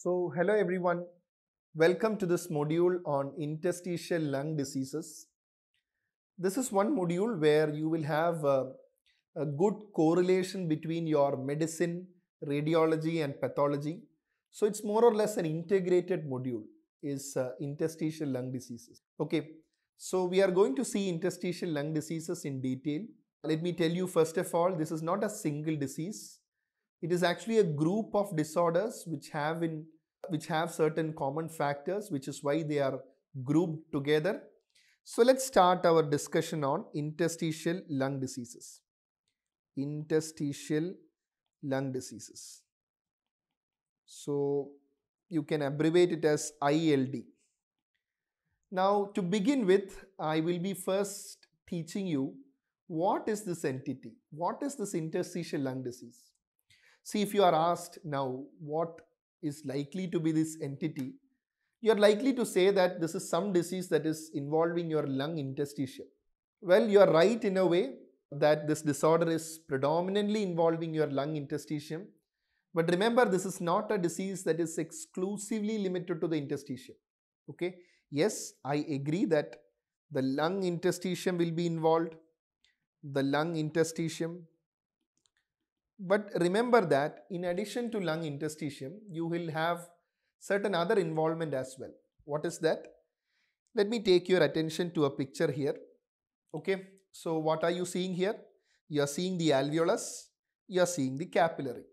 So hello everyone. Welcome to this module on interstitial lung diseases. This is one module where you will have a, a good correlation between your medicine, radiology and pathology. So it's more or less an integrated module is uh, interstitial lung diseases. Okay, so we are going to see interstitial lung diseases in detail. Let me tell you first of all, this is not a single disease. It is actually a group of disorders which have in which have certain common factors, which is why they are grouped together. So let's start our discussion on interstitial lung diseases. Interstitial lung diseases. So you can abbreviate it as ILD. Now to begin with, I will be first teaching you what is this entity? What is this interstitial lung disease? See, if you are asked now what is likely to be this entity, you are likely to say that this is some disease that is involving your lung interstitium. Well, you are right in a way that this disorder is predominantly involving your lung interstitium. But remember, this is not a disease that is exclusively limited to the interstitium. Okay. Yes, I agree that the lung interstitium will be involved. The lung interstitium, but remember that in addition to lung interstitium, you will have certain other involvement as well. What is that? Let me take your attention to a picture here. Okay, so what are you seeing here? You are seeing the alveolus, you are seeing the capillary.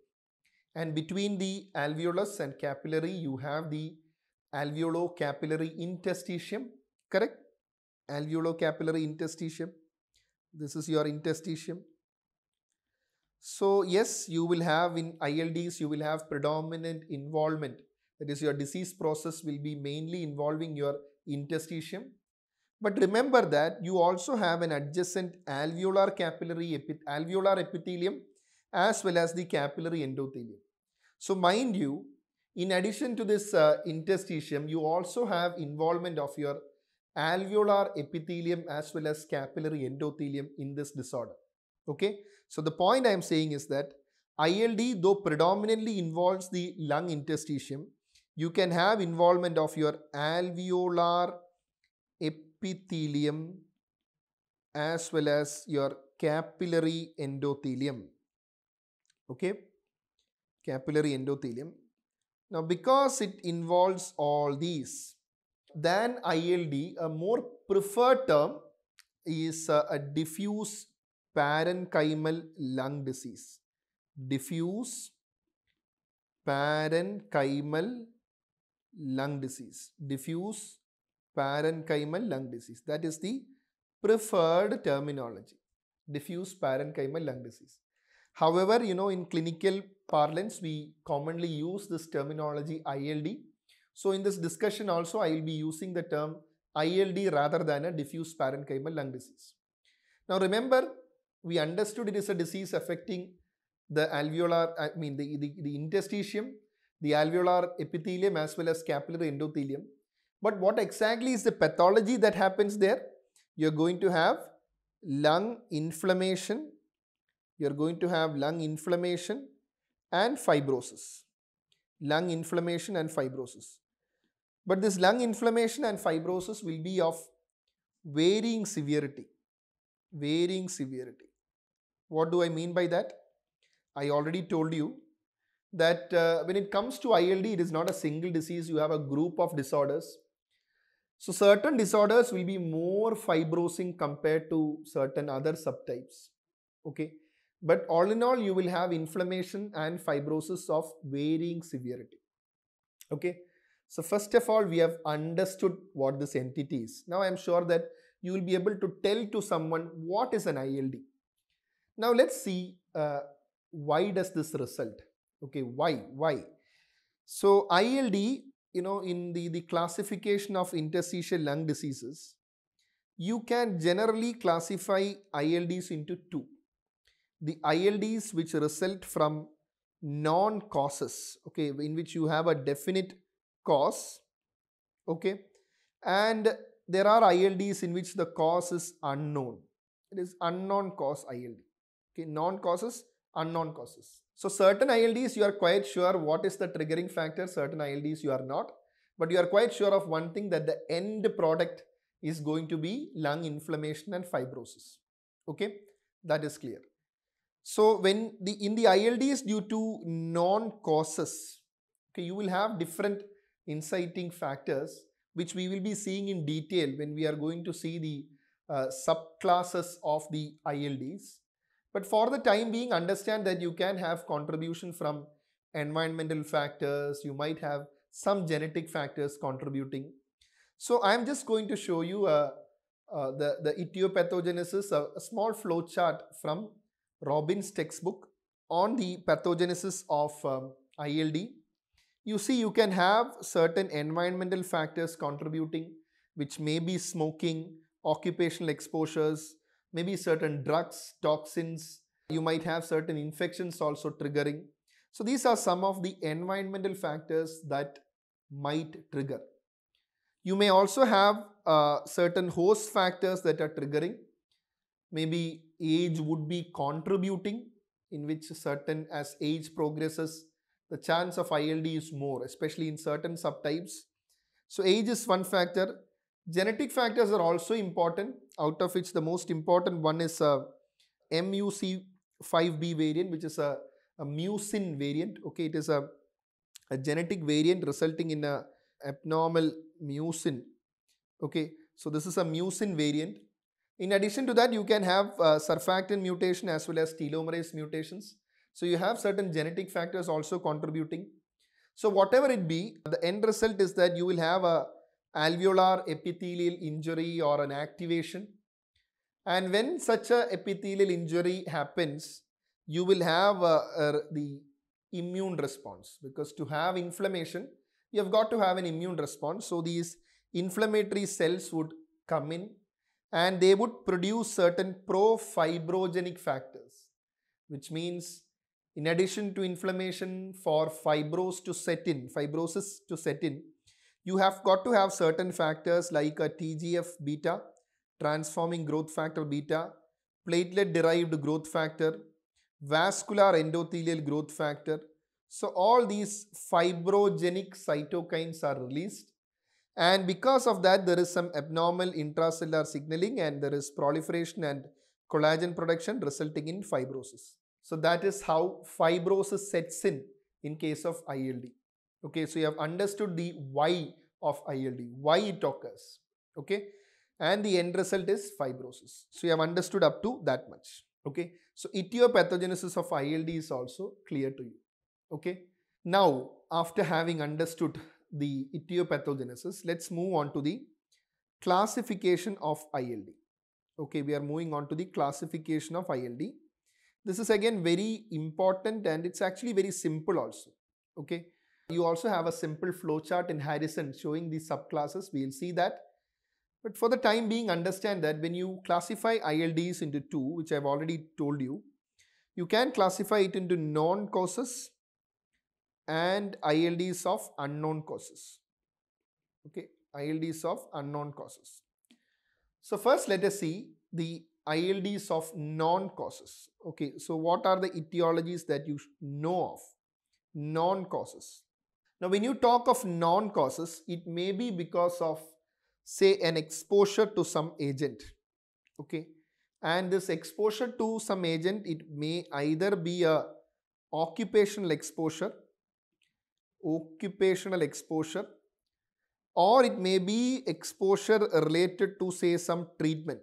And between the alveolus and capillary, you have the alveolo-capillary interstitium, correct? Alveolo-capillary interstitium. This is your interstitium. So yes, you will have in ILDs, you will have predominant involvement. That is your disease process will be mainly involving your interstitium. But remember that you also have an adjacent alveolar capillary alveolar epithelium as well as the capillary endothelium. So mind you, in addition to this uh, interstitium, you also have involvement of your alveolar epithelium as well as capillary endothelium in this disorder. Okay, so the point I am saying is that ILD, though predominantly involves the lung interstitium, you can have involvement of your alveolar epithelium as well as your capillary endothelium. Okay, capillary endothelium. Now, because it involves all these, than ILD, a more preferred term is uh, a diffuse parenchymal lung disease. Diffuse parenchymal lung disease. Diffuse parenchymal lung disease. That is the preferred terminology. Diffuse parenchymal lung disease. However, you know, in clinical parlance, we commonly use this terminology ILD. So, in this discussion also, I will be using the term ILD rather than a diffuse parenchymal lung disease. Now, remember, we understood it is a disease affecting the alveolar, I mean the, the, the interstitium, the alveolar epithelium as well as capillary endothelium. But what exactly is the pathology that happens there? You're going to have lung inflammation, you're going to have lung inflammation and fibrosis. Lung inflammation and fibrosis. But this lung inflammation and fibrosis will be of varying severity. Varying severity. What do I mean by that? I already told you that uh, when it comes to ILD, it is not a single disease. You have a group of disorders. So certain disorders will be more fibrosing compared to certain other subtypes. Okay. But all in all, you will have inflammation and fibrosis of varying severity. Okay. So first of all, we have understood what this entity is. Now I am sure that you will be able to tell to someone what is an ILD. Now let's see uh, why does this result? Okay, why? Why? So ILD, you know, in the, the classification of interstitial lung diseases, you can generally classify ILDs into two. The ILDs which result from non-causes, okay, in which you have a definite cause, okay, and there are ILDs in which the cause is unknown. It is unknown cause ILD. Okay, known causes, unknown causes. So certain ILDs you are quite sure what is the triggering factor, certain ILDs you are not. But you are quite sure of one thing that the end product is going to be lung inflammation and fibrosis. Okay, that is clear. So when the in the ILDs due to non-causes, okay, you will have different inciting factors which we will be seeing in detail when we are going to see the uh, subclasses of the ILDs. But for the time being, understand that you can have contribution from environmental factors. You might have some genetic factors contributing. So I'm just going to show you uh, uh, the, the etiopathogenesis, a, a small flow chart from Robin's textbook on the pathogenesis of um, ILD. You see you can have certain environmental factors contributing which may be smoking, occupational exposures, maybe certain drugs, toxins, you might have certain infections also triggering. So these are some of the environmental factors that might trigger. You may also have uh, certain host factors that are triggering. Maybe age would be contributing in which certain as age progresses, the chance of ILD is more, especially in certain subtypes. So age is one factor. Genetic factors are also important, out of which the most important one is uh, MUC5B variant, which is a, a mucin variant. Okay, it is a, a genetic variant resulting in a abnormal mucin. Okay, so this is a mucin variant. In addition to that, you can have uh, surfactant mutation as well as telomerase mutations. So you have certain genetic factors also contributing. So whatever it be, the end result is that you will have a alveolar epithelial injury or an activation. And when such a epithelial injury happens, you will have uh, er, the immune response because to have inflammation, you have got to have an immune response. So these inflammatory cells would come in and they would produce certain pro-fibrogenic factors, which means in addition to inflammation for fibrose to set in, fibrosis to set in, you have got to have certain factors like a TGF beta, transforming growth factor beta, platelet derived growth factor, vascular endothelial growth factor. So all these fibrogenic cytokines are released and because of that there is some abnormal intracellular signaling and there is proliferation and collagen production resulting in fibrosis. So that is how fibrosis sets in in case of ILD. Okay, so you have understood the why of ILD, why it occurs. Okay, and the end result is fibrosis. So you have understood up to that much. Okay, so etiopathogenesis of ILD is also clear to you. Okay, now after having understood the etiopathogenesis, let's move on to the classification of ILD. Okay, we are moving on to the classification of ILD. This is again very important and it's actually very simple also. Okay, you also have a simple flowchart in Harrison showing these subclasses. We'll see that. But for the time being, understand that when you classify ILDs into two, which I've already told you, you can classify it into known causes and ILDs of unknown causes. Okay, ILDs of unknown causes. So first let us see the ILDs of non-causes. Okay, so what are the etiologies that you know of? Non-causes. Now, when you talk of non-causes, it may be because of, say, an exposure to some agent, okay? And this exposure to some agent, it may either be a occupational exposure, occupational exposure, or it may be exposure related to, say, some treatment,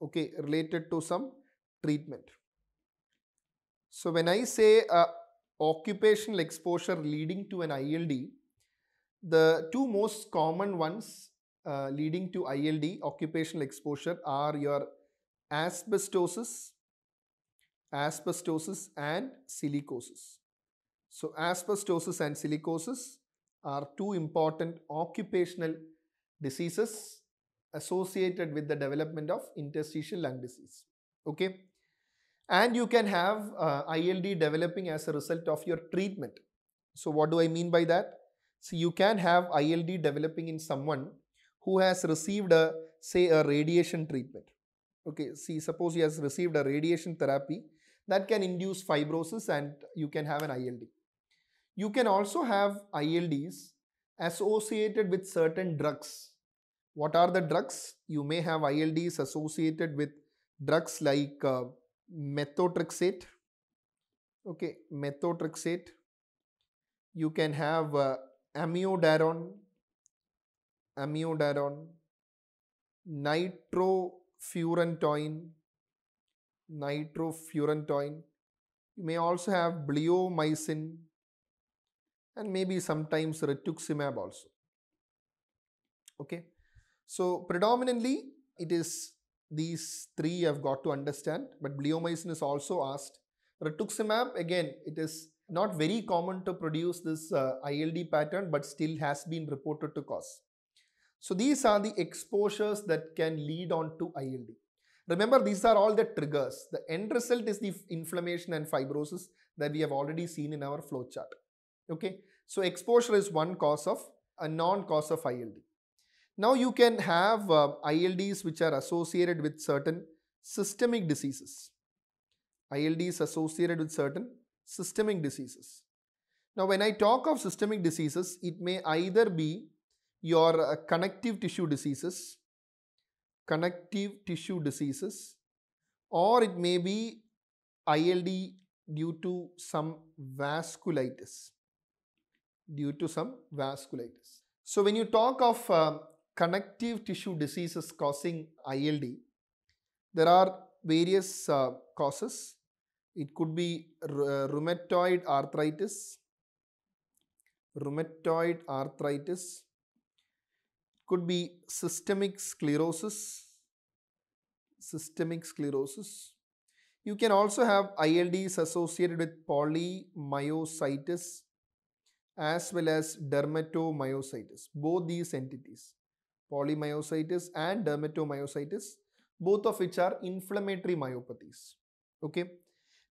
okay? Related to some treatment. So, when I say uh, occupational exposure leading to an ILD, the two most common ones uh, leading to ILD, occupational exposure, are your asbestosis, asbestosis and silicosis. So, asbestosis and silicosis are two important occupational diseases associated with the development of interstitial lung disease. Okay. And you can have uh, ILD developing as a result of your treatment. So what do I mean by that? So you can have ILD developing in someone who has received a, say a radiation treatment. Okay, see suppose he has received a radiation therapy that can induce fibrosis and you can have an ILD. You can also have ILDs associated with certain drugs. What are the drugs? You may have ILDs associated with drugs like uh, methotrexate okay methotrexate you can have uh, amiodarone amiodarone nitrofurantoin nitrofurantoin you may also have bleomycin and maybe sometimes rituximab also okay so predominantly it is these three i have got to understand. But bleomycin is also asked. Rituximab, again, it is not very common to produce this uh, ILD pattern, but still has been reported to cause. So these are the exposures that can lead on to ILD. Remember, these are all the triggers. The end result is the inflammation and fibrosis that we have already seen in our flow chart. Okay, so exposure is one cause of a non-cause of ILD. Now you can have uh, ILDs which are associated with certain systemic diseases. ILDs associated with certain systemic diseases. Now when I talk of systemic diseases, it may either be your uh, connective tissue diseases, connective tissue diseases, or it may be ILD due to some vasculitis, due to some vasculitis. So when you talk of uh, connective tissue diseases causing ILD, there are various uh, causes. It could be uh, rheumatoid arthritis, rheumatoid arthritis, could be systemic sclerosis, systemic sclerosis. You can also have ILDs associated with polymyositis as well as dermatomyositis, both these entities polymyositis and dermatomyositis, both of which are inflammatory myopathies. Okay.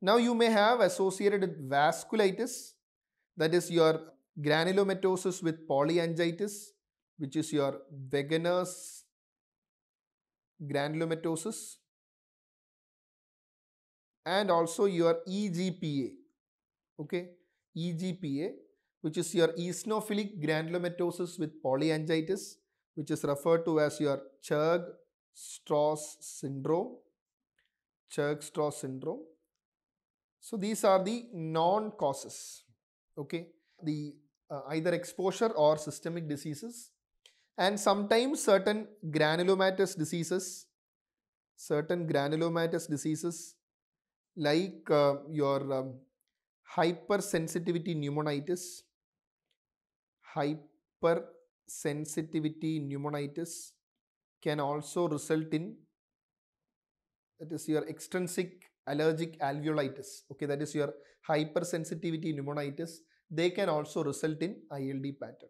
Now you may have associated vasculitis, that is your granulomatosis with polyangiitis, which is your Wegener's granulomatosis, and also your EGPA, okay, EGPA, which is your eosinophilic granulomatosis with polyangiitis, which is referred to as your Churg-Strauss syndrome. Churg-Strauss syndrome. So these are the non-causes, okay, the uh, either exposure or systemic diseases and sometimes certain granulomatous diseases, certain granulomatous diseases like uh, your um, hypersensitivity pneumonitis, hyper sensitivity pneumonitis can also result in that is your extrinsic allergic alveolitis. Okay, that is your hypersensitivity pneumonitis. They can also result in ILD pattern.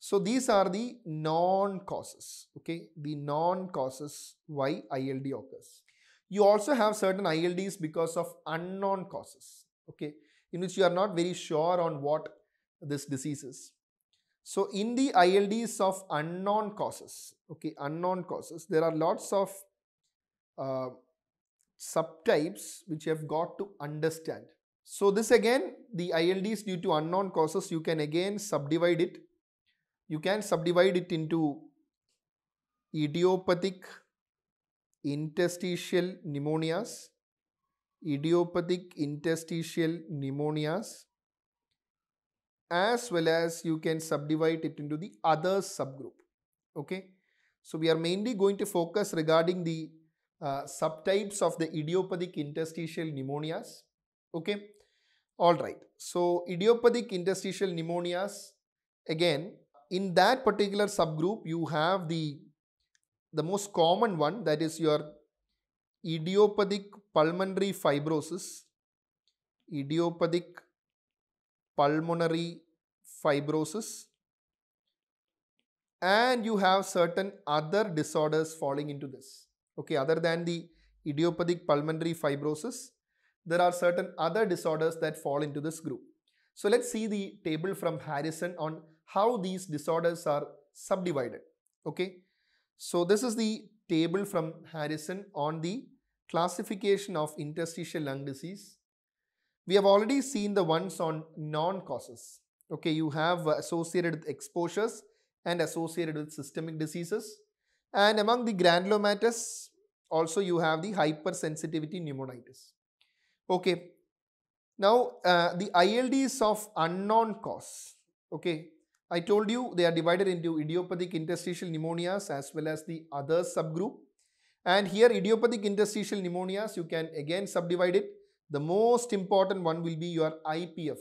So these are the non causes. Okay, the non causes why ILD occurs. You also have certain ILDs because of unknown causes. Okay, in which you are not very sure on what this disease is. So in the ILDs of unknown causes, okay, unknown causes, there are lots of uh, subtypes which you have got to understand. So this again, the ILDs due to unknown causes, you can again subdivide it. You can subdivide it into idiopathic interstitial pneumonias, idiopathic interstitial pneumonias, as well as you can subdivide it into the other subgroup. Okay. So we are mainly going to focus regarding the uh, subtypes of the idiopathic interstitial pneumonias. Okay. All right. So idiopathic interstitial pneumonias, again, in that particular subgroup, you have the, the most common one that is your idiopathic pulmonary fibrosis, idiopathic pulmonary fibrosis and you have certain other disorders falling into this. Okay, other than the idiopathic pulmonary fibrosis, there are certain other disorders that fall into this group. So let's see the table from Harrison on how these disorders are subdivided. Okay, so this is the table from Harrison on the classification of interstitial lung disease we have already seen the ones on non-causes. Okay, you have associated with exposures and associated with systemic diseases. And among the granulomatous, also you have the hypersensitivity pneumonitis. Okay, now uh, the ILDs of unknown cause. Okay, I told you they are divided into idiopathic interstitial pneumonias as well as the other subgroup. And here idiopathic interstitial pneumonias, you can again subdivide it the most important one will be your IPF,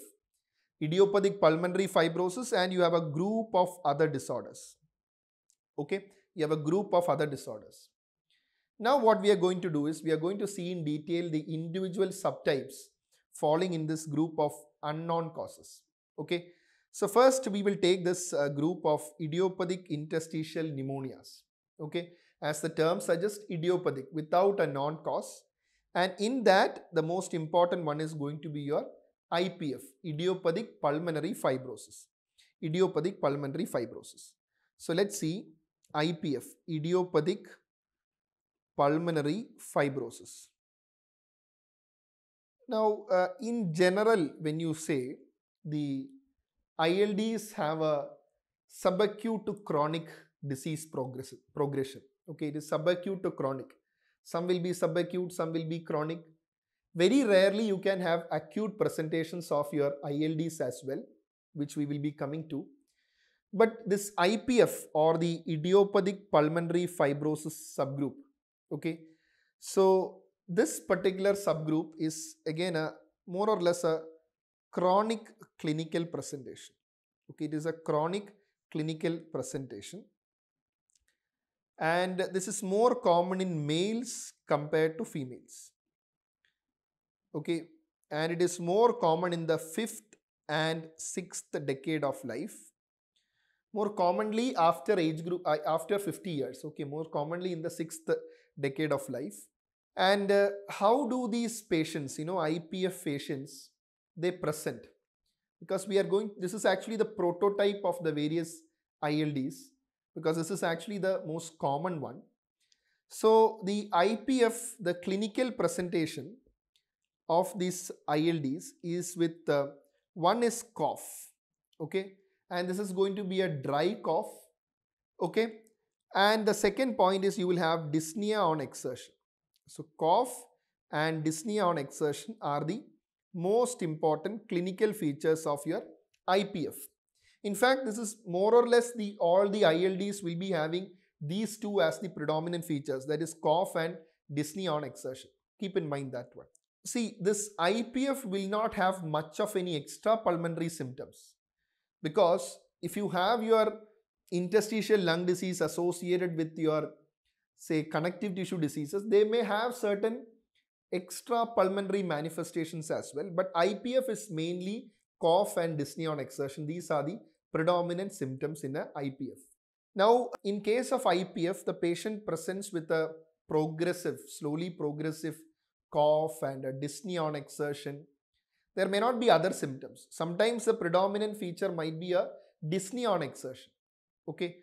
idiopathic pulmonary fibrosis and you have a group of other disorders. Okay, you have a group of other disorders. Now what we are going to do is we are going to see in detail the individual subtypes falling in this group of unknown causes. Okay, so first we will take this uh, group of idiopathic interstitial pneumonias. Okay, as the term suggests idiopathic without a known cause and in that, the most important one is going to be your IPF, idiopathic pulmonary fibrosis. Idiopathic pulmonary fibrosis. So let's see IPF, idiopathic pulmonary fibrosis. Now, uh, in general, when you say the ILDs have a subacute to chronic disease progress, progression, okay, it is subacute to chronic. Some will be subacute, some will be chronic. Very rarely you can have acute presentations of your ILDs as well, which we will be coming to. But this IPF or the idiopathic pulmonary fibrosis subgroup, okay. So this particular subgroup is again a more or less a chronic clinical presentation. Okay, it is a chronic clinical presentation and this is more common in males compared to females. Okay, and it is more common in the fifth and sixth decade of life. More commonly after age group, uh, after 50 years, okay, more commonly in the sixth decade of life. And uh, how do these patients, you know, IPF patients, they present? Because we are going, this is actually the prototype of the various ILDs because this is actually the most common one. So the IPF, the clinical presentation of these ILDs is with uh, one is cough, okay, and this is going to be a dry cough, okay, and the second point is you will have dyspnea on exertion. So cough and dyspnea on exertion are the most important clinical features of your IPF. In fact, this is more or less the all the ILDs will be having these two as the predominant features that is cough and Disney on exertion. Keep in mind that one. See, this IPF will not have much of any extra pulmonary symptoms because if you have your interstitial lung disease associated with your say connective tissue diseases, they may have certain extra pulmonary manifestations as well. But IPF is mainly cough and dyspnea on exertion. These are the predominant symptoms in a IPF. Now, in case of IPF, the patient presents with a progressive, slowly progressive cough and a dyspnea on exertion. There may not be other symptoms. Sometimes the predominant feature might be a dyspnea on exertion. Okay.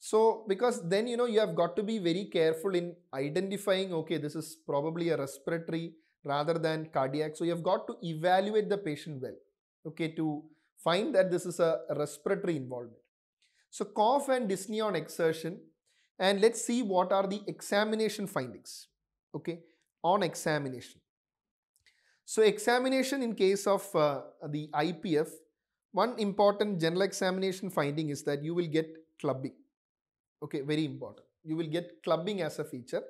So, because then, you know, you have got to be very careful in identifying, okay, this is probably a respiratory rather than cardiac. So, you have got to evaluate the patient well, okay, to find that this is a respiratory involvement. So cough and dyspnea on exertion and let's see what are the examination findings, okay, on examination. So examination in case of uh, the IPF, one important general examination finding is that you will get clubbing, okay, very important. You will get clubbing as a feature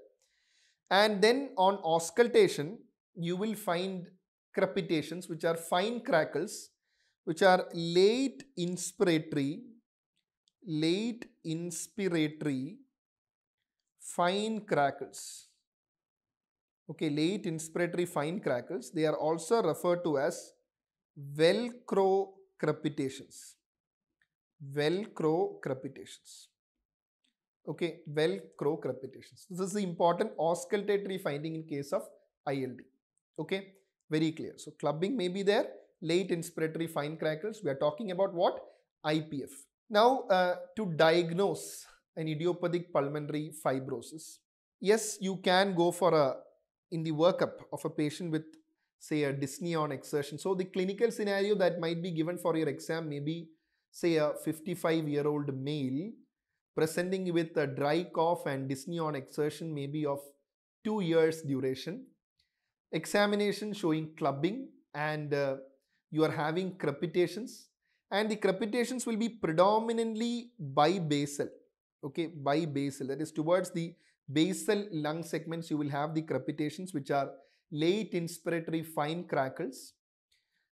and then on auscultation, you will find crepitations which are fine crackles which are late inspiratory, late inspiratory fine crackles. Okay, late inspiratory fine crackles. They are also referred to as Velcro crepitations. Velcro crepitations. Okay, Velcro crepitations. This is the important auscultatory finding in case of ILD. Okay, very clear. So clubbing may be there late inspiratory fine crackles. We are talking about what? IPF. Now, uh, to diagnose an idiopathic pulmonary fibrosis, yes, you can go for a, in the workup of a patient with say a dyspnea on exertion. So the clinical scenario that might be given for your exam may be say a 55 year old male presenting with a dry cough and dyspnea on exertion maybe of 2 years duration. Examination showing clubbing and uh, you are having crepitations and the crepitations will be predominantly basal, okay basal. that is towards the basal lung segments you will have the crepitations which are late inspiratory fine crackles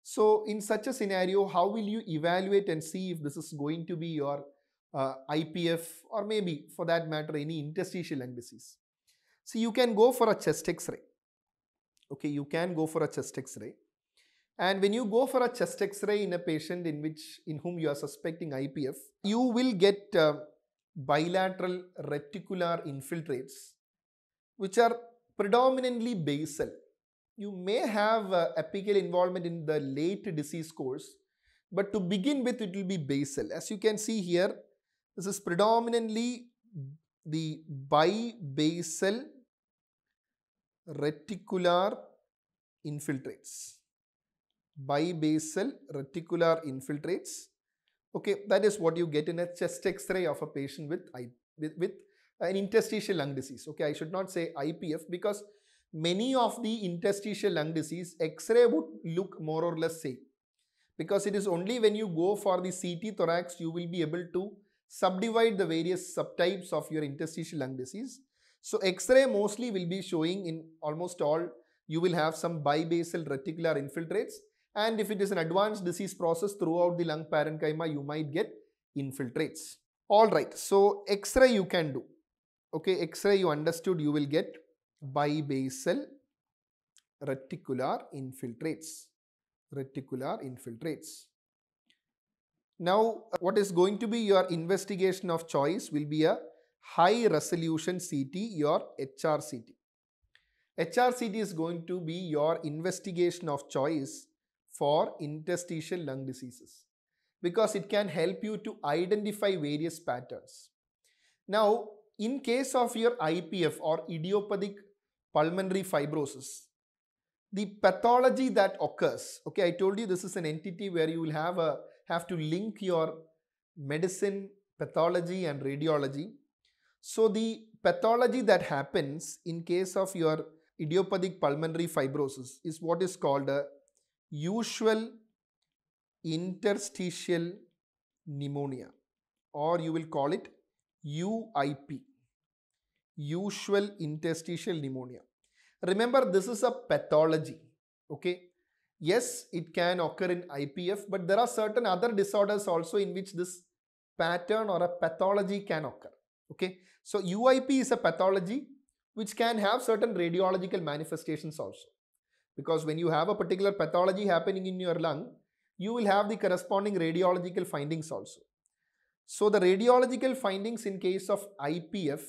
so in such a scenario how will you evaluate and see if this is going to be your uh, IPF or maybe for that matter any interstitial lung disease. So you can go for a chest x-ray. Okay, you can go for a chest x-ray. And when you go for a chest x-ray in a patient in which in whom you are suspecting IPF, you will get uh, bilateral reticular infiltrates which are predominantly basal. You may have uh, apical involvement in the late disease course, but to begin with it will be basal. As you can see here, this is predominantly the bibasal reticular infiltrates bibasal reticular infiltrates. Okay, that is what you get in a chest x-ray of a patient with, with, with an interstitial lung disease. Okay, I should not say IPF because many of the interstitial lung disease x-ray would look more or less same because it is only when you go for the CT thorax you will be able to subdivide the various subtypes of your interstitial lung disease. So X-ray mostly will be showing in almost all you will have some bibasal reticular infiltrates and if it is an advanced disease process throughout the lung parenchyma, you might get infiltrates. All right, so X-ray you can do. Okay, X-ray you understood, you will get bibasal reticular infiltrates. Reticular infiltrates. Now, uh, what is going to be your investigation of choice will be a high resolution CT, your HRCT. HRCT is going to be your investigation of choice for interstitial lung diseases because it can help you to identify various patterns. Now, in case of your IPF or idiopathic pulmonary fibrosis, the pathology that occurs, okay, I told you this is an entity where you will have, a, have to link your medicine, pathology and radiology. So the pathology that happens in case of your idiopathic pulmonary fibrosis is what is called a usual interstitial pneumonia or you will call it UIP usual interstitial pneumonia remember this is a pathology okay yes it can occur in IPF but there are certain other disorders also in which this pattern or a pathology can occur okay so UIP is a pathology which can have certain radiological manifestations also because when you have a particular pathology happening in your lung, you will have the corresponding radiological findings also. So the radiological findings in case of IPF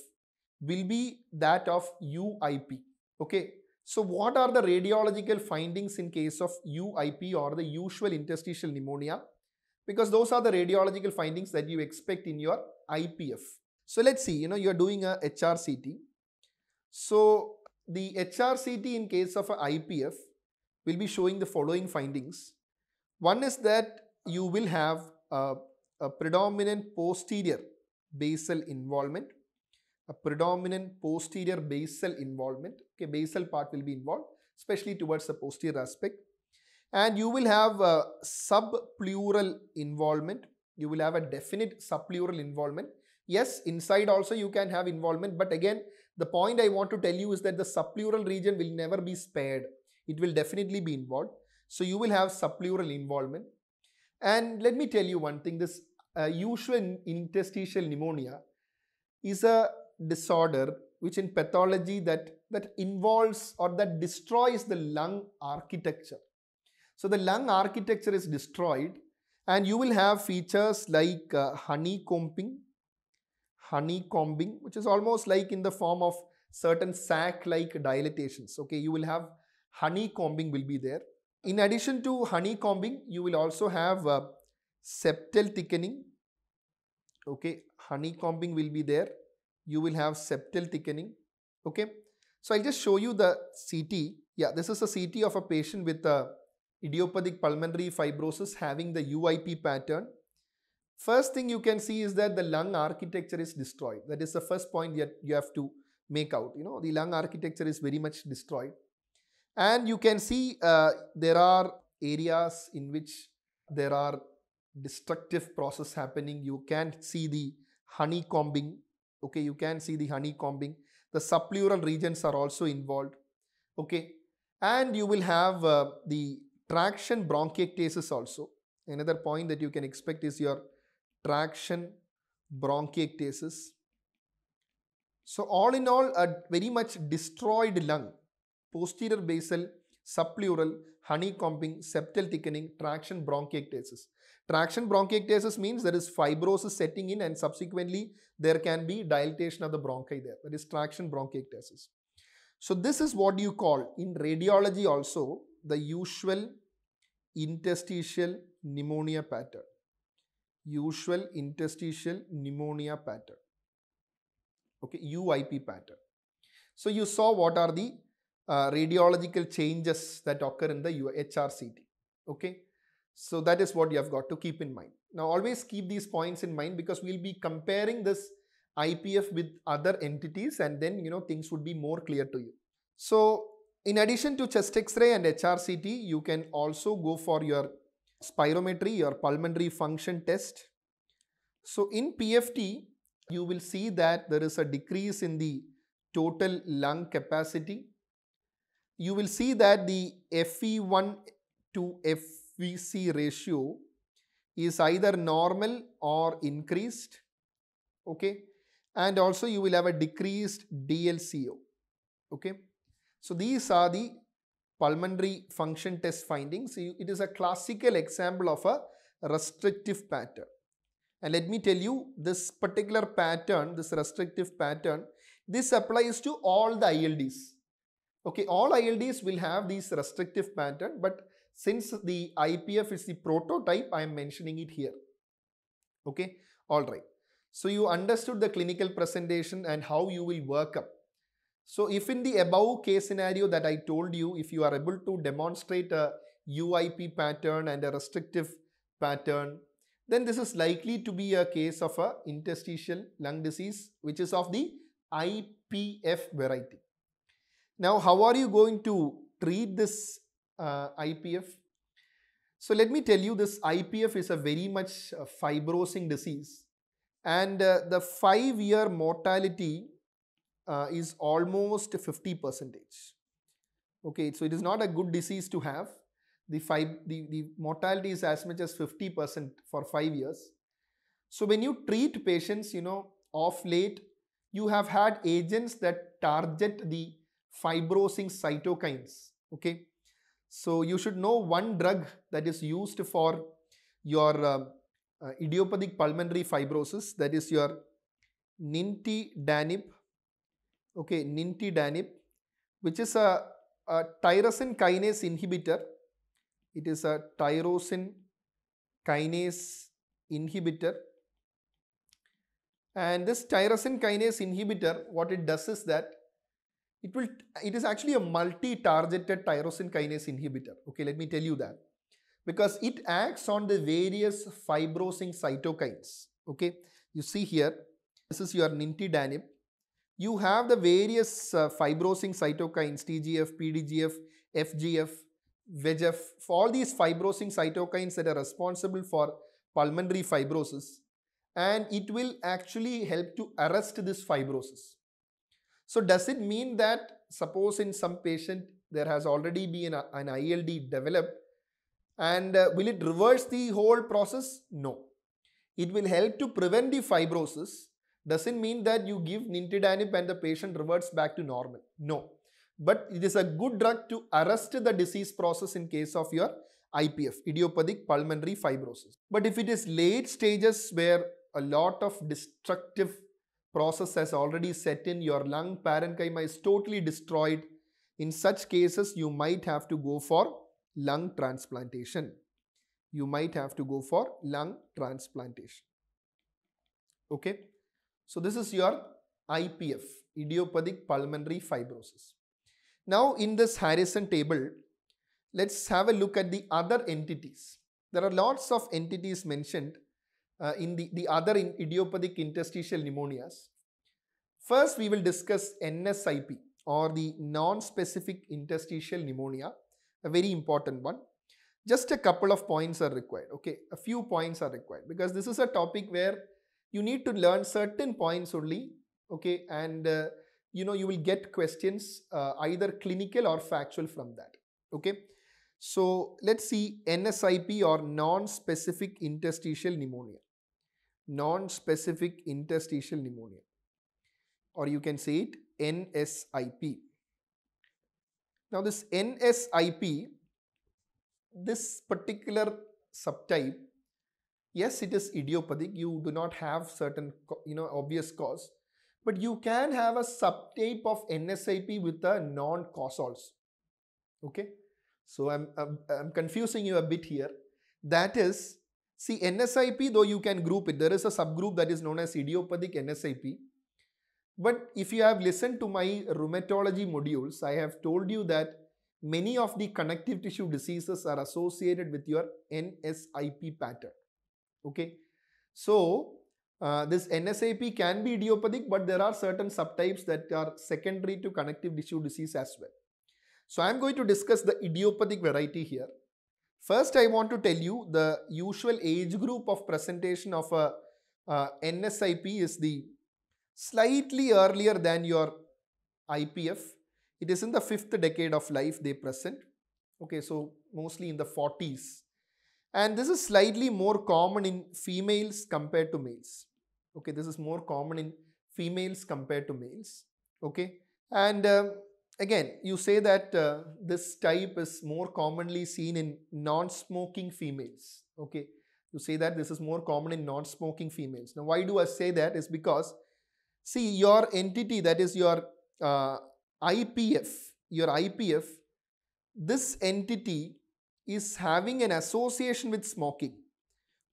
will be that of UIP. Okay. So what are the radiological findings in case of UIP or the usual interstitial pneumonia? Because those are the radiological findings that you expect in your IPF. So let's see, you know, you're doing a HRCT. So the HRCT in case of an IPF will be showing the following findings. One is that you will have a, a predominant posterior basal involvement, a predominant posterior basal involvement, okay, basal part will be involved, especially towards the posterior aspect. And you will have a subpleural involvement, you will have a definite subpleural involvement. Yes, inside also you can have involvement, but again, the point I want to tell you is that the subpleural region will never be spared. It will definitely be involved. So you will have subpleural involvement. And let me tell you one thing, this uh, usual interstitial pneumonia is a disorder which in pathology that, that involves or that destroys the lung architecture. So the lung architecture is destroyed and you will have features like uh, honeycombing, honeycombing, which is almost like in the form of certain sac-like dilatations. Okay, you will have honeycombing will be there. In addition to honeycombing, you will also have uh, septal thickening. Okay, honeycombing will be there. You will have septal thickening. Okay, so I'll just show you the CT. Yeah, this is a CT of a patient with a uh, idiopathic pulmonary fibrosis having the UIP pattern. First thing you can see is that the lung architecture is destroyed. That is the first point that you have to make out. You know, the lung architecture is very much destroyed. And you can see uh, there are areas in which there are destructive process happening. You can see the honeycombing. Okay, you can see the honeycombing. The subpleural regions are also involved. Okay, and you will have uh, the traction bronchiectasis also. Another point that you can expect is your traction, bronchiectasis. So all in all, a very much destroyed lung, posterior basal, subpleural, honeycombing, septal thickening, traction bronchiectasis. Traction bronchiectasis means there is fibrosis setting in and subsequently there can be dilatation of the bronchi there. That is traction bronchiectasis. So this is what you call in radiology also the usual interstitial pneumonia pattern usual interstitial pneumonia pattern. Okay, UIP pattern. So you saw what are the uh, radiological changes that occur in the HRCT. Okay, so that is what you have got to keep in mind. Now always keep these points in mind because we'll be comparing this IPF with other entities and then you know things would be more clear to you. So in addition to chest x-ray and HRCT, you can also go for your spirometry or pulmonary function test. So in PFT, you will see that there is a decrease in the total lung capacity. You will see that the FE1 to FVC ratio is either normal or increased. Okay. And also you will have a decreased DLCO. Okay. So these are the pulmonary function test findings. It is a classical example of a restrictive pattern. And let me tell you, this particular pattern, this restrictive pattern, this applies to all the ILDs. Okay, all ILDs will have these restrictive pattern, but since the IPF is the prototype, I am mentioning it here. Okay, all right. So you understood the clinical presentation and how you will work up. So if in the above case scenario that I told you, if you are able to demonstrate a UIP pattern and a restrictive pattern, then this is likely to be a case of a interstitial lung disease, which is of the IPF variety. Now, how are you going to treat this uh, IPF? So let me tell you this IPF is a very much uh, fibrosing disease and uh, the 5 year mortality uh, is almost 50 percentage. Okay, so it is not a good disease to have. The, five, the, the mortality is as much as 50% for 5 years. So when you treat patients, you know, of late, you have had agents that target the fibrosing cytokines. Okay, so you should know one drug that is used for your uh, uh, idiopathic pulmonary fibrosis, that is your nintedanib okay, nintedanib, which is a, a tyrosine kinase inhibitor. It is a tyrosine kinase inhibitor. And this tyrosine kinase inhibitor, what it does is that it will, it is actually a multi-targeted tyrosine kinase inhibitor. Okay, let me tell you that. Because it acts on the various fibrosing cytokines. Okay, you see here, this is your nintedanib you have the various uh, fibrosing cytokines, TGF, PDGF, FGF, VEGF, all these fibrosing cytokines that are responsible for pulmonary fibrosis and it will actually help to arrest this fibrosis. So does it mean that suppose in some patient there has already been an, an ILD developed and uh, will it reverse the whole process? No. It will help to prevent the fibrosis doesn't mean that you give nintedanib and the patient reverts back to normal. No. But it is a good drug to arrest the disease process in case of your IPF, idiopathic pulmonary fibrosis. But if it is late stages where a lot of destructive process has already set in, your lung parenchyma is totally destroyed, in such cases you might have to go for lung transplantation. You might have to go for lung transplantation. Okay. So this is your IPF, idiopathic pulmonary fibrosis. Now in this Harrison table, let's have a look at the other entities. There are lots of entities mentioned uh, in the, the other in idiopathic interstitial pneumonias. First, we will discuss NSIP or the non-specific interstitial pneumonia, a very important one. Just a couple of points are required, okay? A few points are required because this is a topic where you need to learn certain points only, okay? And uh, you know, you will get questions uh, either clinical or factual from that, okay? So let's see NSIP or non-specific interstitial pneumonia. Non-specific interstitial pneumonia. Or you can say it NSIP. Now this NSIP, this particular subtype yes it is idiopathic you do not have certain you know obvious cause but you can have a subtype of nsip with a non causals okay so I'm, I'm, I'm confusing you a bit here that is see nsip though you can group it there is a subgroup that is known as idiopathic nsip but if you have listened to my rheumatology modules i have told you that many of the connective tissue diseases are associated with your nsip pattern Okay. So, uh, this NSAP can be idiopathic, but there are certain subtypes that are secondary to connective tissue disease as well. So, I am going to discuss the idiopathic variety here. First, I want to tell you the usual age group of presentation of a uh, NSIP is the slightly earlier than your IPF. It is in the fifth decade of life they present. Okay, so mostly in the 40s. And this is slightly more common in females compared to males. Okay, this is more common in females compared to males. Okay, and um, again, you say that uh, this type is more commonly seen in non-smoking females. Okay, you say that this is more common in non-smoking females. Now, why do I say that? Is because see your entity that is your uh, IPF, your IPF, this entity is having an association with smoking.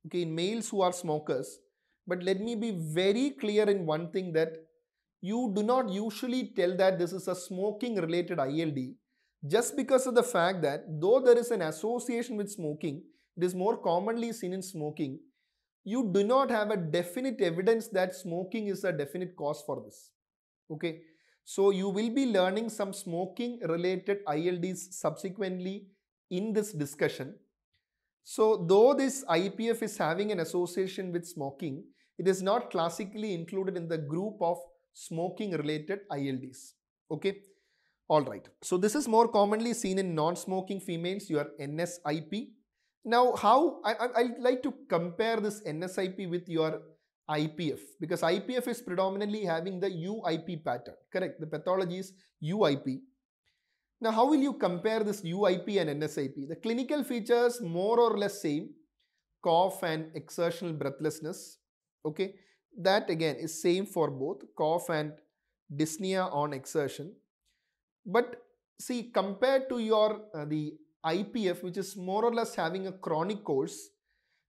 Okay, in males who are smokers. But let me be very clear in one thing that you do not usually tell that this is a smoking related ILD just because of the fact that though there is an association with smoking, it is more commonly seen in smoking, you do not have a definite evidence that smoking is a definite cause for this. Okay. So you will be learning some smoking related ILDs subsequently in this discussion. So though this IPF is having an association with smoking, it is not classically included in the group of smoking related ILDs. Okay. All right. So this is more commonly seen in non-smoking females, your NSIP. Now, how I, I, would like to compare this NSIP with your IPF because IPF is predominantly having the UIP pattern, correct? The pathology is UIP. Now, how will you compare this UIP and NSIP? The clinical features more or less same, cough and exertional breathlessness, okay? That again is same for both cough and dyspnea on exertion. But see, compared to your uh, the IPF, which is more or less having a chronic course,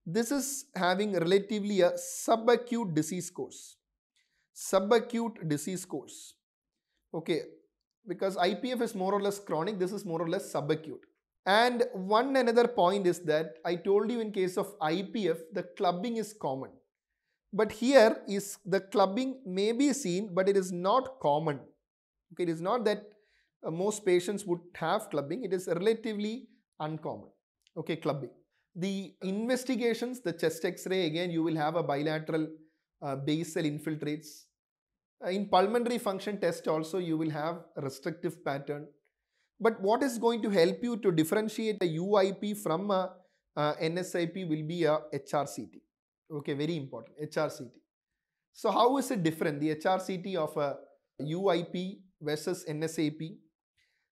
this is having relatively a subacute disease course. Subacute disease course. Okay, because IPF is more or less chronic, this is more or less subacute. And one another point is that I told you in case of IPF, the clubbing is common. But here is the clubbing may be seen, but it is not common. Okay, it is not that uh, most patients would have clubbing. It is relatively uncommon. Okay, clubbing. The investigations, the chest x-ray, again, you will have a bilateral uh, basal infiltrates. Uh, in pulmonary function test also you will have restrictive pattern. But what is going to help you to differentiate a UIP from a, a NSIP will be a HRCT. Okay, very important, HRCT. So how is it different, the HRCT of a UIP versus NSAP?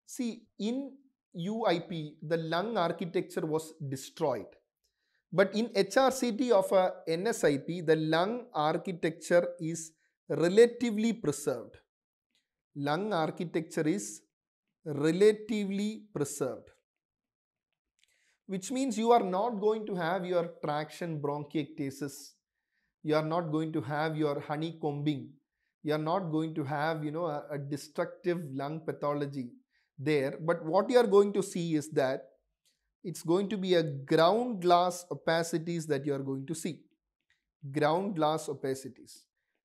See, in UIP, the lung architecture was destroyed. But in HRCT of a NSIP, the lung architecture is relatively preserved. Lung architecture is relatively preserved which means you are not going to have your traction bronchiectasis you are not going to have your honeycombing you are not going to have you know a, a destructive lung pathology there but what you are going to see is that it's going to be a ground glass opacities that you are going to see ground glass opacities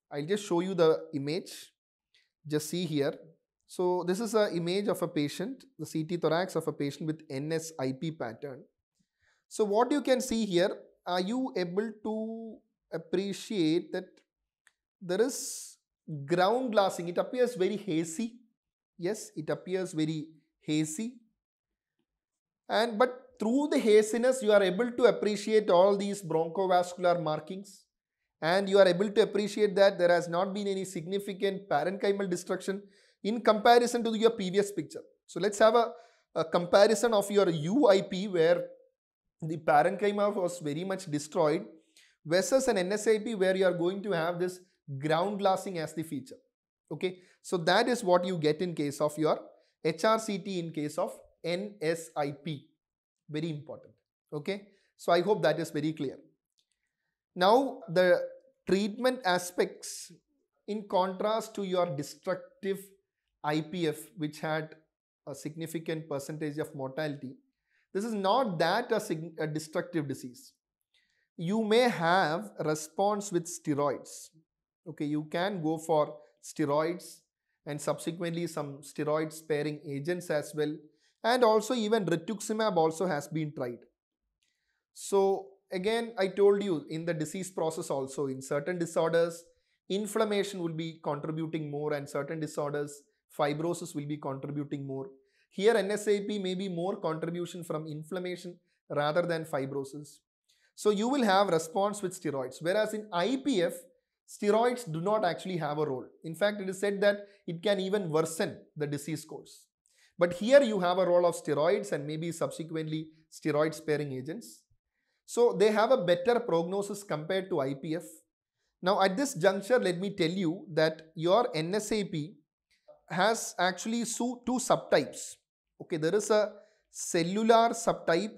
I'll just show you the image. Just see here. So this is an image of a patient, the CT thorax of a patient with NSIP pattern. So what you can see here, are you able to appreciate that there is ground glassing. It appears very hazy. Yes, it appears very hazy. And but through the haziness, you are able to appreciate all these bronchovascular markings and you are able to appreciate that there has not been any significant parenchymal destruction in comparison to your previous picture. So let's have a, a comparison of your UIP where the parenchyma was very much destroyed versus an NSIP where you are going to have this ground glassing as the feature. Okay, so that is what you get in case of your HRCT in case of NSIP. Very important. Okay, so I hope that is very clear. Now, the treatment aspects, in contrast to your destructive IPF, which had a significant percentage of mortality, this is not that a, a destructive disease. You may have response with steroids. Okay, you can go for steroids and subsequently some steroid sparing agents as well and also even rituximab also has been tried. So again, I told you in the disease process also, in certain disorders, inflammation will be contributing more and certain disorders, fibrosis will be contributing more. Here NSAP may be more contribution from inflammation rather than fibrosis. So you will have response with steroids. Whereas in IPF, steroids do not actually have a role. In fact, it is said that it can even worsen the disease course. But here you have a role of steroids and maybe subsequently steroid sparing agents. So they have a better prognosis compared to IPF. Now at this juncture, let me tell you that your NSAP has actually two subtypes. Okay, there is a cellular subtype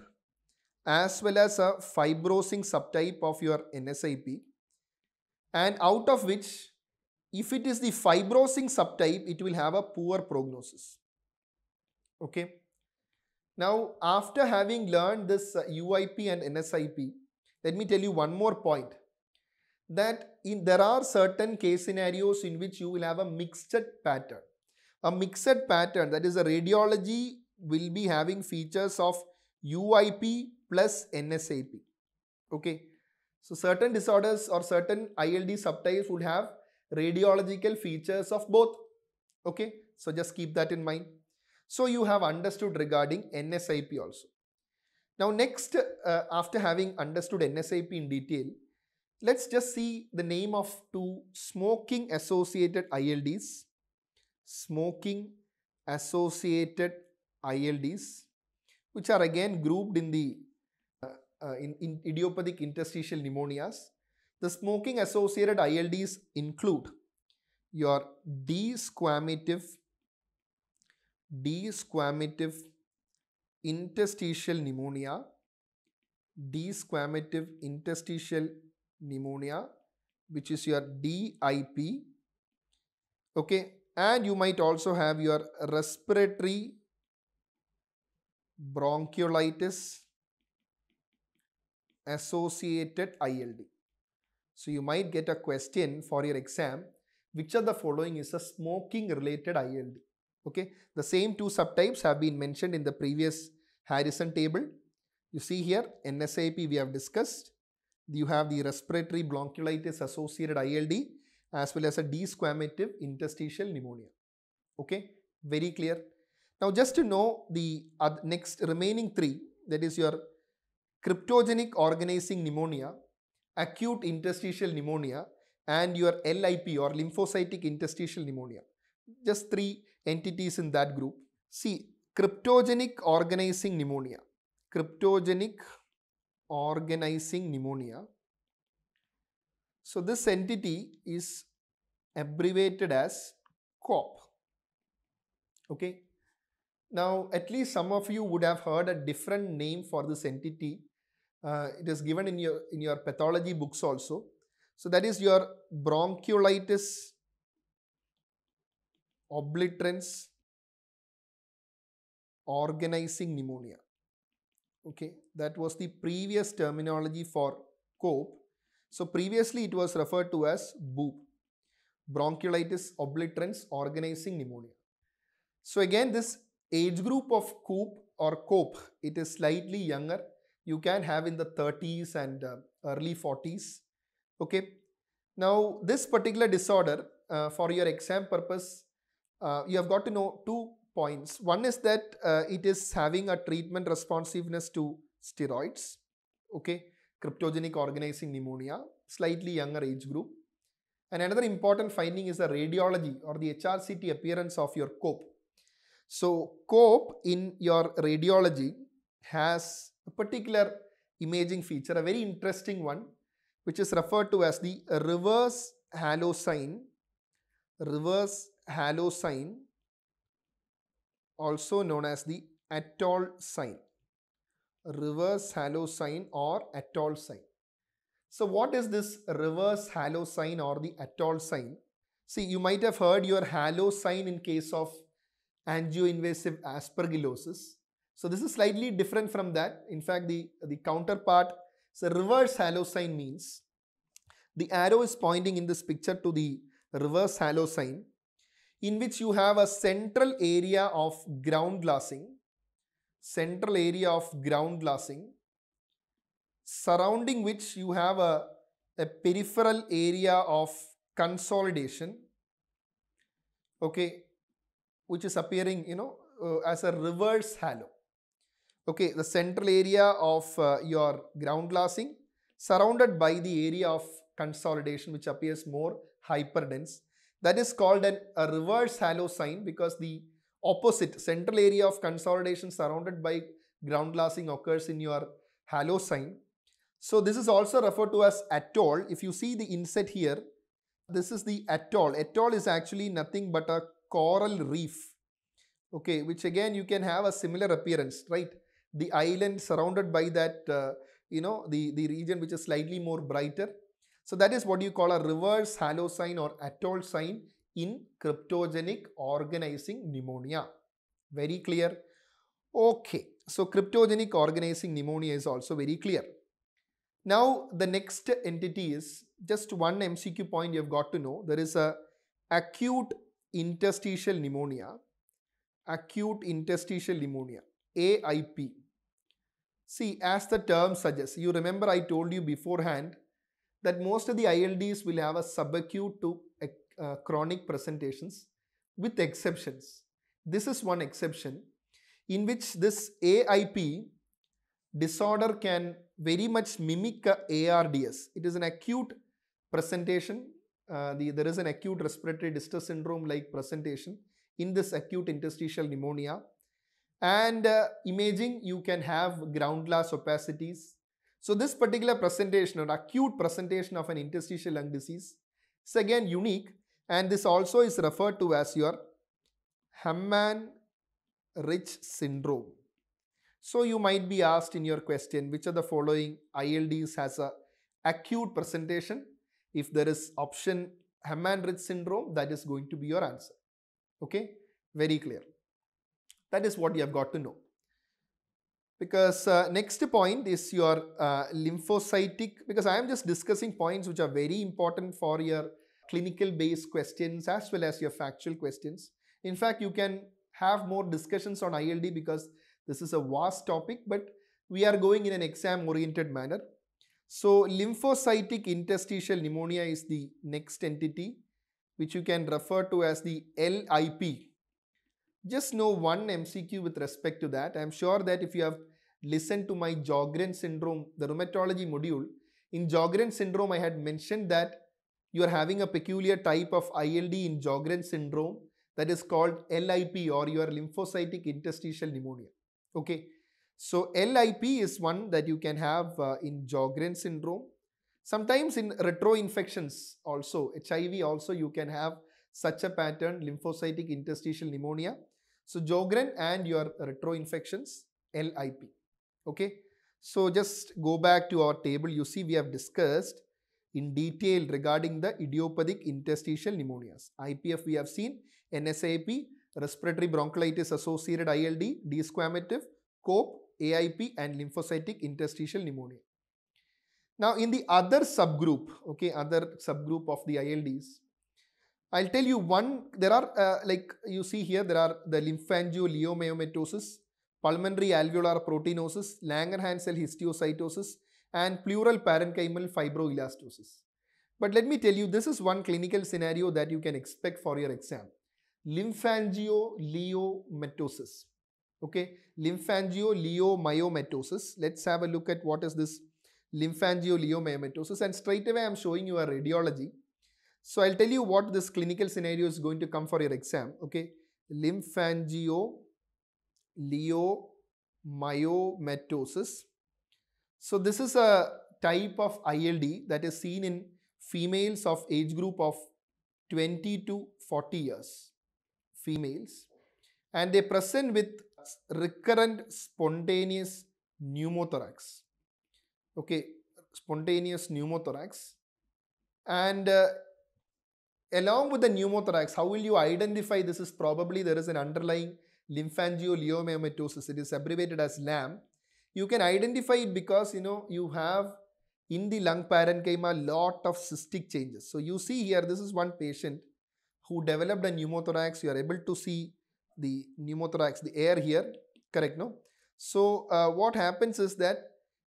as well as a fibrosing subtype of your NSAP. And out of which, if it is the fibrosing subtype, it will have a poor prognosis. Okay. Now, after having learned this UIP uh, and NSIP, let me tell you one more point that in, there are certain case scenarios in which you will have a mixed pattern. A mixed pattern, that is a radiology will be having features of UIP plus NSAP. Okay. So certain disorders or certain ILD subtypes would have radiological features of both. Okay. So just keep that in mind. So you have understood regarding NSIP also. Now next, uh, after having understood NSIP in detail, let's just see the name of two smoking associated ILDs. Smoking associated ILDs, which are again grouped in the uh, uh, in, in idiopathic interstitial pneumonias. The smoking associated ILDs include your desquamative desquamative interstitial pneumonia, desquamative interstitial pneumonia, which is your DIP. Okay, and you might also have your respiratory bronchiolitis associated ILD. So you might get a question for your exam, which of the following is a smoking related ILD? Okay, the same two subtypes have been mentioned in the previous Harrison table. You see here NSAP we have discussed. You have the respiratory bronchiolitis associated ILD as well as a desquamative interstitial pneumonia. Okay, very clear. Now just to know the next remaining three that is your cryptogenic organizing pneumonia, acute interstitial pneumonia and your LIP or lymphocytic interstitial pneumonia. Just three entities in that group. See, cryptogenic organizing pneumonia. Cryptogenic organizing pneumonia. So this entity is abbreviated as COP. Okay. Now, at least some of you would have heard a different name for this entity. Uh, it is given in your, in your pathology books also. So that is your bronchiolitis obliterans organizing pneumonia. Okay, that was the previous terminology for COPE. So previously it was referred to as BOOP, bronchiolitis obliterans organizing pneumonia. So again this age group of COPE or COPE, it is slightly younger. You can have in the 30s and uh, early 40s. Okay, now this particular disorder uh, for your exam purpose, uh, you have got to know two points. One is that uh, it is having a treatment responsiveness to steroids, okay, cryptogenic organizing pneumonia, slightly younger age group. And another important finding is the radiology or the HRCT appearance of your COPE. So COPE in your radiology has a particular imaging feature, a very interesting one, which is referred to as the reverse halo sign, reverse halo sign also known as the atoll sign reverse halo sign or atoll sign so what is this reverse halo sign or the atoll sign see you might have heard your halo sign in case of angioinvasive aspergillosis so this is slightly different from that in fact the the counterpart so reverse halo sign means the arrow is pointing in this picture to the reverse halo sign in which you have a central area of ground glassing, central area of ground glassing, surrounding which you have a, a peripheral area of consolidation, okay, which is appearing, you know, uh, as a reverse halo. Okay, the central area of uh, your ground glassing surrounded by the area of consolidation which appears more hyperdense that is called an, a reverse halo sign because the opposite central area of consolidation surrounded by ground glassing occurs in your halo sign. So this is also referred to as atoll. If you see the inset here, this is the atoll. Atoll is actually nothing but a coral reef, okay, which again you can have a similar appearance, right? The island surrounded by that, uh, you know, the, the region which is slightly more brighter so that is what you call a reverse halo sign or atoll sign in cryptogenic organizing pneumonia. Very clear? Okay. So cryptogenic organizing pneumonia is also very clear. Now the next entity is just one MCQ point you have got to know. There is a acute interstitial pneumonia. Acute interstitial pneumonia. AIP. See as the term suggests, you remember I told you beforehand that most of the ILDs will have a subacute to uh, chronic presentations with exceptions. This is one exception in which this AIP disorder can very much mimic ARDS. It is an acute presentation. Uh, the, there is an acute respiratory distress syndrome like presentation in this acute interstitial pneumonia. And uh, imaging, you can have ground glass opacities, so this particular presentation or acute presentation of an interstitial lung disease is again unique and this also is referred to as your Hamman-Rich syndrome. So you might be asked in your question which of the following ILDs has a acute presentation. If there is option Hamman-Rich syndrome that is going to be your answer. Okay, very clear. That is what you have got to know because uh, next point is your uh, lymphocytic because I am just discussing points which are very important for your clinical based questions as well as your factual questions. In fact, you can have more discussions on ILD because this is a vast topic but we are going in an exam oriented manner. So lymphocytic interstitial pneumonia is the next entity which you can refer to as the LIP just know one MCQ with respect to that. I'm sure that if you have listened to my Jogren syndrome, the rheumatology module, in Jogren syndrome, I had mentioned that you are having a peculiar type of ILD in Jogren syndrome that is called LIP or your lymphocytic interstitial pneumonia. Okay. So LIP is one that you can have uh, in Jogren syndrome. Sometimes in retro infections also, HIV also you can have such a pattern, lymphocytic interstitial pneumonia. So Sjogren and your retroinfections, LIP. Okay. So just go back to our table. You see we have discussed in detail regarding the idiopathic interstitial pneumonias. IPF we have seen, NSAP, respiratory bronchitis associated ILD, desquamative, COPE, AIP and lymphocytic interstitial pneumonia. Now in the other subgroup, okay, other subgroup of the ILDs, I'll tell you one, there are, uh, like you see here, there are the lymphangioleuomyomatosis, pulmonary alveolar proteinosis, Langerhans cell histiocytosis, and pleural parenchymal fibroelastosis. But let me tell you, this is one clinical scenario that you can expect for your exam. Lymphangioleuomatosis. Okay, lymphangioleuomyomatosis. Let's have a look at what is this lymphangioleuomyomatosis. And straight away, I'm showing you a radiology so I'll tell you what this clinical scenario is going to come for your exam. Okay, lymphangio, leiomyomatosis. So this is a type of ILD that is seen in females of age group of 20 to 40 years, females, and they present with recurrent spontaneous pneumothorax. Okay, spontaneous pneumothorax. And uh, Along with the pneumothorax, how will you identify this is probably there is an underlying lymphangioleuomyomatosis. It is abbreviated as LAM. You can identify it because, you know, you have in the lung parenchyma lot of cystic changes. So you see here, this is one patient who developed a pneumothorax. You are able to see the pneumothorax, the air here, correct, no? So uh, what happens is that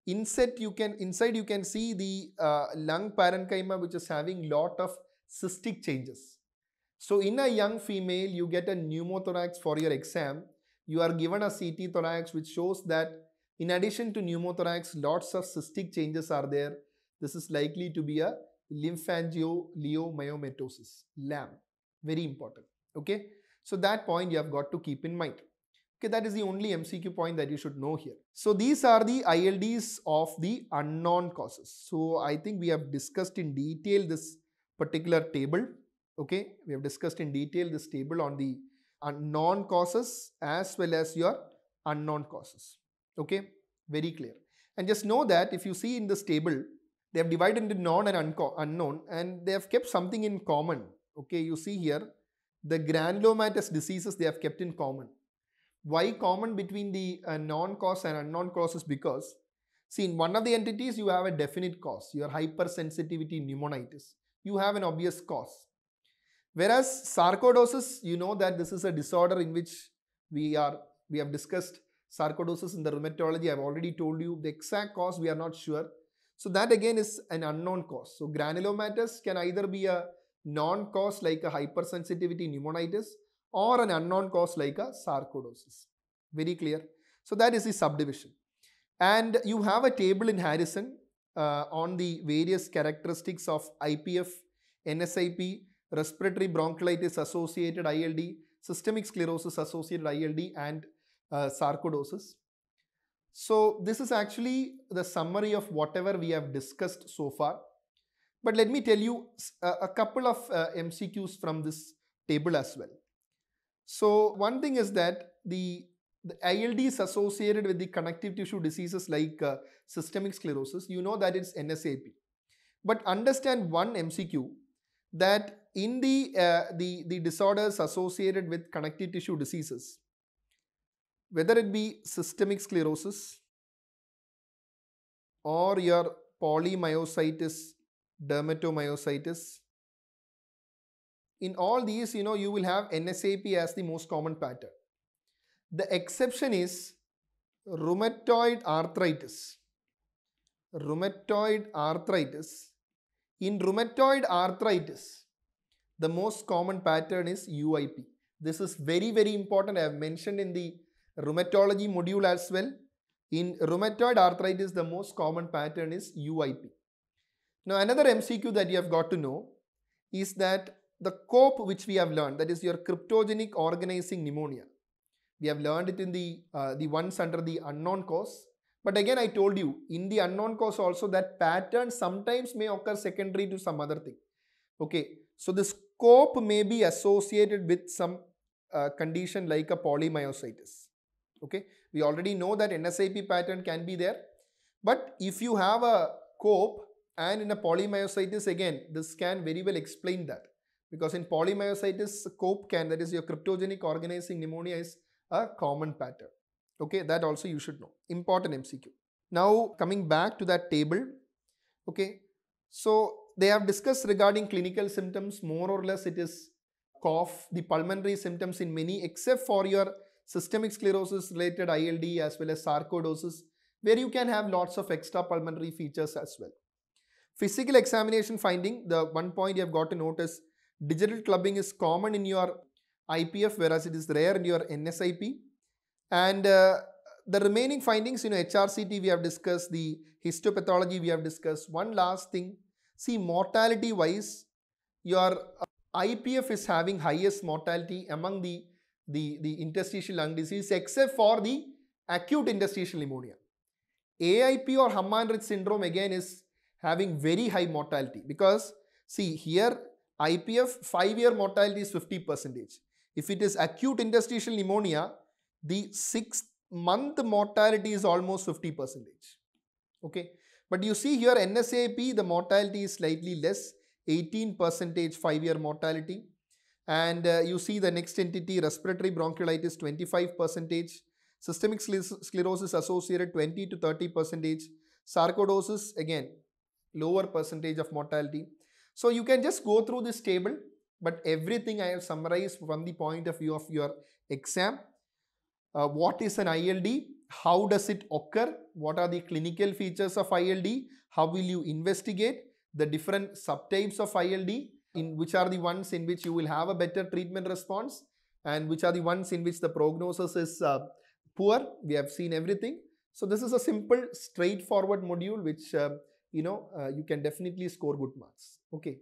inside you can inside you can see the uh, lung parenchyma which is having lot of cystic changes. So in a young female, you get a pneumothorax for your exam. You are given a CT thorax which shows that in addition to pneumothorax, lots of cystic changes are there. This is likely to be a lymphangioliomyomatosis, LAM. Very important. Okay. So that point you have got to keep in mind. Okay, that is the only MCQ point that you should know here. So these are the ILDs of the unknown causes. So I think we have discussed in detail this particular table. Okay, we have discussed in detail this table on the unknown uh, causes as well as your unknown causes. Okay, very clear. And just know that if you see in this table, they have divided into known and unknown and they have kept something in common. Okay, you see here, the granulomatous diseases they have kept in common. Why common between the known uh, cause and unknown cause is because, see in one of the entities you have a definite cause, your hypersensitivity pneumonitis you have an obvious cause. Whereas sarcoidosis, you know that this is a disorder in which we are we have discussed sarcoidosis in the rheumatology. I've already told you the exact cause, we are not sure. So that again is an unknown cause. So granulomatous can either be a non cause like a hypersensitivity pneumonitis or an unknown cause like a sarcoidosis. Very clear. So that is the subdivision. And you have a table in Harrison uh, on the various characteristics of IPF, NSIP, respiratory bronchitis associated ILD, systemic sclerosis associated ILD and uh, sarcoidosis. So this is actually the summary of whatever we have discussed so far. But let me tell you a, uh, a couple of uh, MCQs from this table as well. So one thing is that the the ILD is associated with the connective tissue diseases like uh, systemic sclerosis, you know that it's NSAP. But understand one MCQ that in the, uh, the, the disorders associated with connective tissue diseases, whether it be systemic sclerosis or your polymyositis, dermatomyositis, in all these, you know, you will have NSAP as the most common pattern. The exception is rheumatoid arthritis. Rheumatoid arthritis. In rheumatoid arthritis, the most common pattern is UIP. This is very, very important. I have mentioned in the rheumatology module as well. In rheumatoid arthritis, the most common pattern is UIP. Now, another MCQ that you have got to know is that the COPE which we have learned, that is your cryptogenic organizing pneumonia. We have learned it in the, uh, the ones under the unknown cause. But again, I told you, in the unknown cause also, that pattern sometimes may occur secondary to some other thing. Okay, so the scope may be associated with some uh, condition like a polymyositis. Okay, we already know that NSIP pattern can be there. But if you have a cope and in a polymyositis again, this can very well explain that. Because in polymyositis, cope can, that is your cryptogenic organizing pneumonia is a common pattern. Okay, that also you should know. Important MCQ. Now coming back to that table, okay, so they have discussed regarding clinical symptoms, more or less it is cough, the pulmonary symptoms in many except for your systemic sclerosis related ILD as well as sarcoidosis where you can have lots of extra pulmonary features as well. Physical examination finding, the one point you have got to notice, digital clubbing is common in your IPF, whereas it is rare in your NSIP. And uh, the remaining findings, you know, HRCT, we have discussed, the histopathology, we have discussed. One last thing, see mortality-wise, your uh, IPF is having highest mortality among the, the, the interstitial lung disease except for the acute interstitial pneumonia. AIP or hammann ridge syndrome again is having very high mortality because see here IPF 5 year mortality is 50 percentage. If it is acute interstitial pneumonia, the sixth month mortality is almost 50 percentage. Okay. But you see here NSAP, the mortality is slightly less, 18 percentage 5 year mortality. And uh, you see the next entity, respiratory bronchiolitis, 25 percentage. Systemic sclerosis associated 20 to 30 percentage. Sarcoidosis, again, lower percentage of mortality. So you can just go through this table but everything I have summarized from the point of view of your exam. Uh, what is an ILD? How does it occur? What are the clinical features of ILD? How will you investigate the different subtypes of ILD? In which are the ones in which you will have a better treatment response and which are the ones in which the prognosis is uh, poor. We have seen everything. So this is a simple straightforward module which uh, you know uh, you can definitely score good marks. Okay.